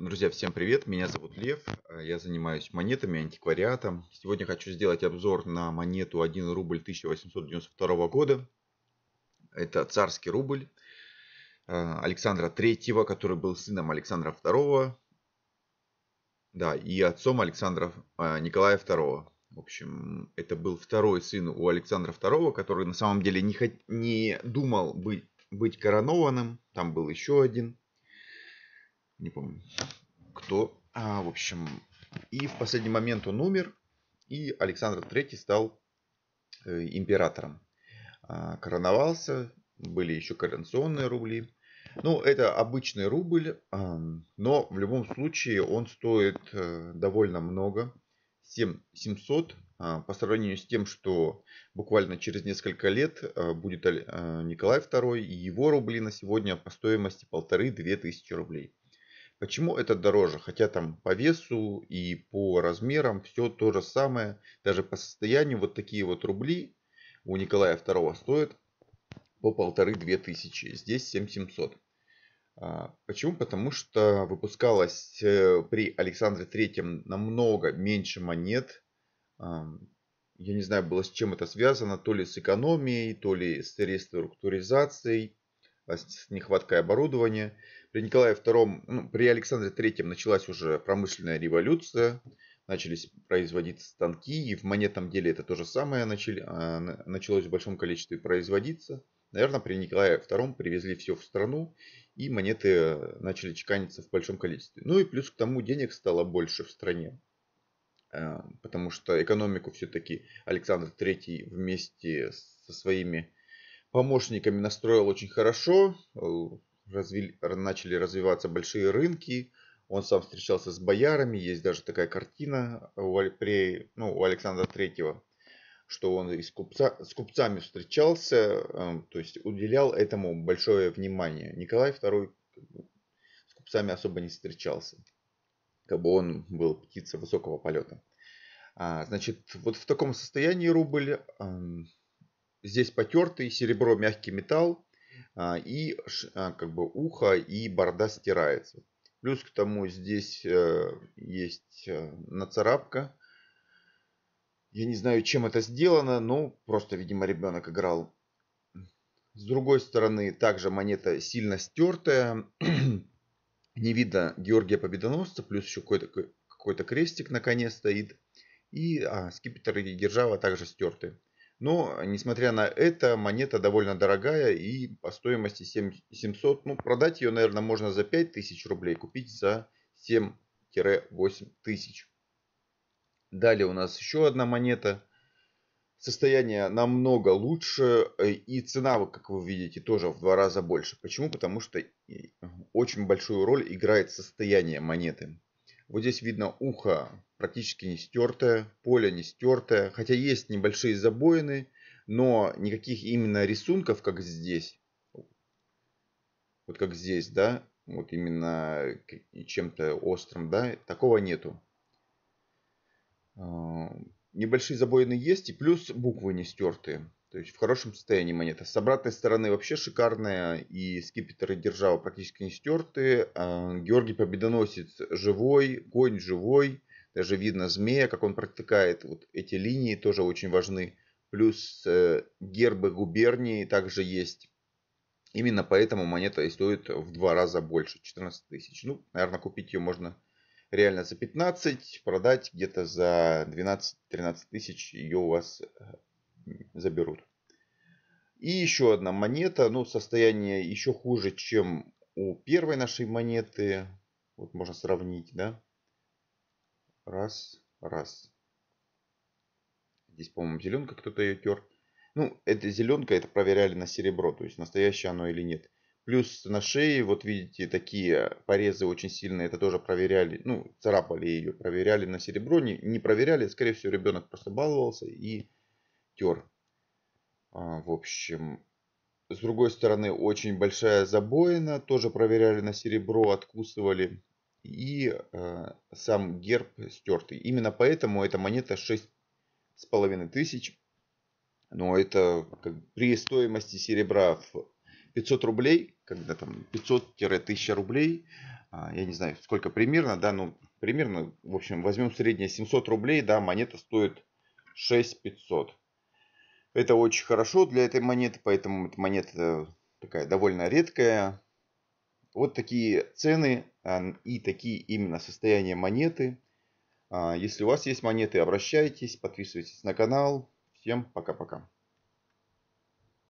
Друзья, всем привет! Меня зовут Лев, э, я занимаюсь монетами, антиквариатом. Сегодня хочу сделать обзор на монету 1 рубль 1892 года. Это царский рубль э, Александра III, который был сыном Александра II. Да, и отцом Александра э, Николая II. В общем, это был второй сын у Александра II, который на самом деле не, хот... не думал быть, быть коронованным. Там был еще один не помню, кто. А, в общем, и в последний момент он умер, и Александр III стал э, императором. А, короновался, были еще коронационные рубли. Ну, это обычный рубль, но в любом случае он стоит э, довольно много. 700 а, по сравнению с тем, что буквально через несколько лет э, будет Николай II и его рубли на сегодня по стоимости полторы-две тысячи рублей. Почему это дороже? Хотя там по весу и по размерам все то же самое. Даже по состоянию вот такие вот рубли у Николая II стоят по полторы-две тысячи. Здесь 7700. А, почему? Потому что выпускалось э, при Александре III намного меньше монет. А, я не знаю, было с чем это связано, то ли с экономией, то ли с реструктуризацией. А с нехваткой оборудования. При Николае II, ну, при Александре III началась уже промышленная революция, начались производиться станки, и в монетном деле это то же самое начали, а, началось в большом количестве производиться. Наверное, при Николае II привезли все в страну, и монеты э, начали чеканиться в большом количестве. Ну и плюс к тому денег стало больше в стране, а, потому что экономику все-таки Александр III вместе со своими помощниками настроил очень хорошо, э, развили, начали развиваться большие рынки, он сам встречался с боярами, есть даже такая картина у, при, ну, у Александра Третьего, что он и с, купца, с купцами встречался, э, то есть уделял этому большое внимание. Николай II с купцами особо не встречался, как бы он был птица высокого полета. А, значит, вот в таком состоянии рубль эм, Здесь потертый серебро, мягкий металл, а, и а, как бы ухо и борда стирается. Плюс к тому здесь э, есть э, нацарапка. Я не знаю, чем это сделано, но просто, видимо, ребенок играл. С другой стороны, также монета сильно стертая. не видно Георгия Победоносца, плюс еще какой-то какой крестик на коне стоит. И а, скипетр и держава также стерты. Но, несмотря на это, монета довольно дорогая и по стоимости 700, ну, продать ее, наверное, можно за 5000 рублей, купить за 7-8 тысяч. Далее у нас еще одна монета. Состояние намного лучше э, и цена, как вы видите, тоже в два раза больше. Почему? Потому что э, очень большую роль играет состояние монеты. Вот здесь видно ухо практически не стертое, поле не стертое, хотя есть небольшие забоины, но никаких именно рисунков, как здесь, вот как здесь, да, вот именно чем-то острым, да, такого нету. А, небольшие забоины есть и плюс буквы не стертые. То есть в хорошем состоянии монета. С обратной стороны вообще шикарная. И скипетр и держава практически не стерты. А, Георгий Победоносец живой, конь живой. Даже видно змея, как он протыкает Вот эти линии тоже очень важны. Плюс э, гербы губернии также есть. Именно поэтому монета и стоит в два раза больше, 14 тысяч. Ну, наверное, купить ее можно реально за 15, продать где-то за 12-13 тысяч. Ее у вас э, заберут. И еще одна монета, ну, состояние еще хуже, чем у первой нашей монеты. Вот можно сравнить, да. Раз, раз. Здесь, по-моему, зеленка кто-то ее тер. Ну, эта зеленка, это проверяли на серебро, то есть настоящее оно или нет. Плюс на шее, вот видите, такие порезы очень сильные, это тоже проверяли, ну, царапали ее, проверяли на серебро, не, не проверяли, скорее всего, ребенок просто баловался и актер. А, в общем, с другой стороны, очень большая забоина. Тоже проверяли на серебро, откусывали. И э, сам герб стертый. Именно поэтому эта монета 6,5 тысяч. Но это как, при стоимости серебра в 500 рублей, когда там 500-1000 рублей, а, я не знаю, сколько примерно, да, ну, примерно, в общем, возьмем среднее 700 рублей, да, монета стоит 6500. Это очень хорошо для этой монеты, поэтому эта монета такая довольно редкая. Вот такие цены а, и такие именно состояния монеты. А, если у вас есть монеты, обращайтесь, подписывайтесь на канал. Всем пока-пока.